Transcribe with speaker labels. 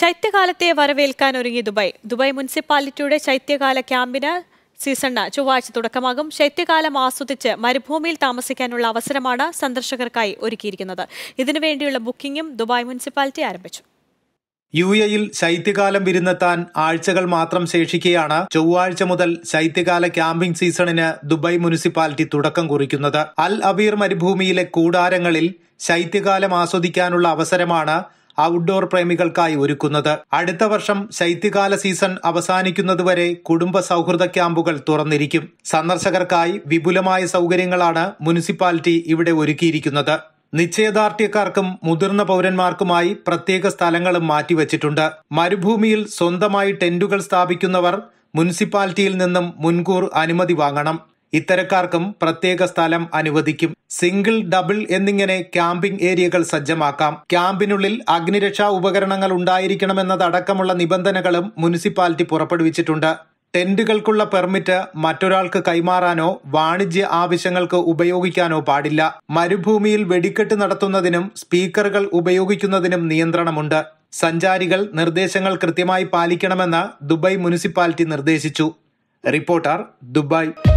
Speaker 1: ശൈത്യകാലത്തെ വരവേൽക്കാൻ ഒരുങ്ങി Dubai Dubai മുനിസിപ്പാലിറ്റിയുടെ ശൈത്യകാല ക്യാമ്പിന് സീസണ് ചൊവ്വാഴ്ച തുടക്കമാകും ശൈത്യകാലം ആസ്വദിച്ച് മരുഭൂമിയിൽ താമസിക്കാനുള്ള അവസരമാണ് സന്ദർശകർക്കായി ഒരുക്കിയിരിക്കുന്നത് ഇതിനുവേണ്ടിയുള്ള ബുക്കിംഗും ദുബായ് മുനിസിപ്പാലിറ്റി ആരംഭിച്ചു
Speaker 2: യു എയിൽ ശൈത്യകാലം വിരുന്നെത്താൻ ആഴ്ചകൾ മാത്രം ശേഷിക്കെയാണ് ചൊവ്വാഴ്ച മുതൽ ശൈത്യകാല ക്യാമ്പിംഗ് സീസണിന് ദുബായ് മുനിസിപ്പാലിറ്റി തുടക്കം കുറിക്കുന്നത് അൽ അബീർ മരുഭൂമിയിലെ കൂടാരങ്ങളിൽ ശൈത്യകാലം ആസ്വദിക്കാനുള്ള അവസരമാണ് ഔട്ട്ഡോർ പ്രേമികൾക്കായി ഒരുക്കുന്നത് അടുത്ത വർഷം ശൈത്യകാല സീസൺ അവസാനിക്കുന്നതുവരെ കുടുംബ സൗഹൃദ ക്യാമ്പുകൾ തുറന്നിരിക്കും സന്ദർശകർക്കായി വിപുലമായ സൗകര്യങ്ങളാണ് മുനിസിപ്പാലിറ്റി ഇവിടെ ഒരുക്കിയിരിക്കുന്നത് നിശ്ചയദാർഢ്യക്കാർക്കും മുതിർന്ന പൗരന്മാർക്കുമായി പ്രത്യേക സ്ഥലങ്ങളും മാറ്റിവച്ചിട്ടുണ്ട് മരുഭൂമിയിൽ സ്വന്തമായി ടെന്റുകൾ സ്ഥാപിക്കുന്നവർ മുനിസിപ്പാലിറ്റിയിൽ നിന്നും മുൻകൂർ അനുമതി വാങ്ങണം ഇത്തരക്കാർക്കും പ്രത്യേക സ്ഥലം അനുവദിക്കും സിംഗിൾ ഡബിൾ എന്നിങ്ങനെ ക്യാമ്പിംഗ് ഏരിയകൾ സജ്ജമാക്കാം ക്യാമ്പിനുള്ളിൽ അഗ്നിരക്ഷാ ഉപകരണങ്ങൾ ഉണ്ടായിരിക്കണമെന്നതടക്കമുള്ള നിബന്ധനകളും മുനിസിപ്പാലിറ്റി പുറപ്പെടുവിച്ചിട്ടുണ്ട് ടെന്റുകൾക്കുള്ള പെർമിറ്റ് മറ്റൊരാൾക്ക് കൈമാറാനോ വാണിജ്യ ആവശ്യങ്ങൾക്ക് ഉപയോഗിക്കാനോ പാടില്ല മരുഭൂമിയിൽ വെടിക്കെട്ട് നടത്തുന്നതിനും സ്പീക്കറുകൾ ഉപയോഗിക്കുന്നതിനും നിയന്ത്രണമുണ്ട് സഞ്ചാരികൾ നിർദ്ദേശങ്ങൾ കൃത്യമായി പാലിക്കണമെന്ന് ദുബായ് മുനിസിപ്പാലിറ്റി നിർദ്ദേശിച്ചു റിപ്പോർട്ടർ ദുബായ്